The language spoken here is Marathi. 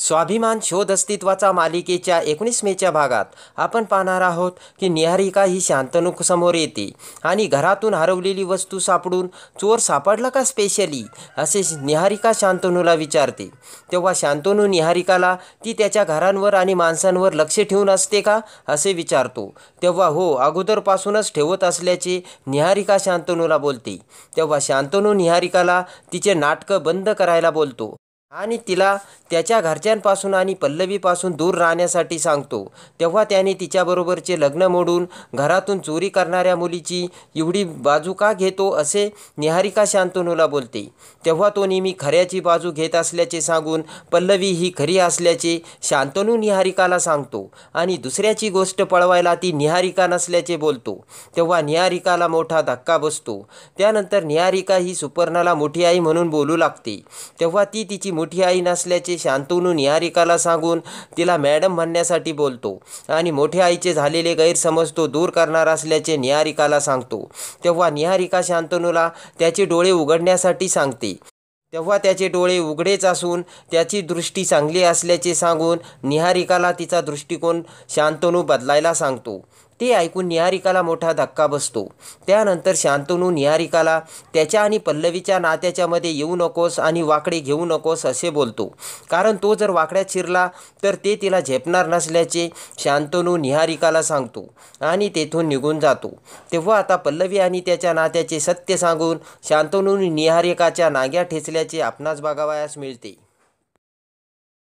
स्वाभिमान शोध अस्तित्वाचा मालिकेच्या एकोणीस मेच्या भागात आपण पाहणार आहोत की निहारिका ही समोर येते आणि घरातून हरवलेली वस्तू सापडून चोर सापडला का स्पेशली असे निहारिका शांतनूला विचारते तेव्हा शांतनू निहारिकाला ती त्याच्या घरांवर आणि माणसांवर लक्ष ठेवून असते का असे विचारतो तेव्हा हो अगोदरपासूनच ठेवत असल्याचे निहारिका शांतनूला बोलते तेव्हा शांतनू निहारिकाला तिचे नाटकं बंद करायला बोलतो आणि तिला त्याच्या घरच्यांपासून आणि पल्लवीपासून दूर राहण्यासाठी सांगतो तेव्हा त्याने तिच्याबरोबरचे लग्न मोडून घरातून चोरी करणाऱ्या मुलीची एवढी बाजू का घेतो असे निहारिका शांतनूला बोलते तेव्हा तो नेहमी खऱ्याची बाजू घेत असल्याचे सांगून पल्लवी ही खरी असल्याचे शांतनू निहारिकाला सांगतो आणि दुसऱ्याची गोष्ट पळवायला ती निहारिका नसल्याचे बोलतो तेव्हा निहारिकाला मोठा धक्का बसतो त्यानंतर निहारिका ही सुपर्णाला मोठी आई म्हणून बोलू लागते तेव्हा ती तिची मोठी आई नसल्याचे शांतनू निहारिकाला सांगून तिला मॅडम म्हणण्यासाठी बोलतो आणि मोठ्या आईचे झालेले गैरसमज तो दूर करणार असल्याचे निहारिकाला सांगतो तेव्हा निहारिका शांतनूला त्याचे डोळे उघडण्यासाठी सांगते तेव्हा त्याचे डोळे उघडेच असून त्याची दृष्टी चांगली असल्याचे सांगून निहारिकाला तिचा दृष्टिकोन शांतनू बदलायला सांगतो ते ऐकून निहारिकाला मोठा धक्का बसतो त्यानंतर शांतनू निहारिकाला त्याच्या आणि पल्लवीच्या नात्याच्यामध्ये येऊ नकोस आणि वाकडे घेऊ नकोस असे बोलतो कारण तो जर वाकड्यात शिरला तर ते तिला झेपणार नसल्याचे शांतनू निहारिकाला सांगतो आणि तेथून निघून जातो तेव्हा आता पल्लवी आणि त्याच्या नात्याचे सत्य सांगून शांतनू निहारिकाच्या नाग्या ठेचल्याचे आपणास बघावयास मिळते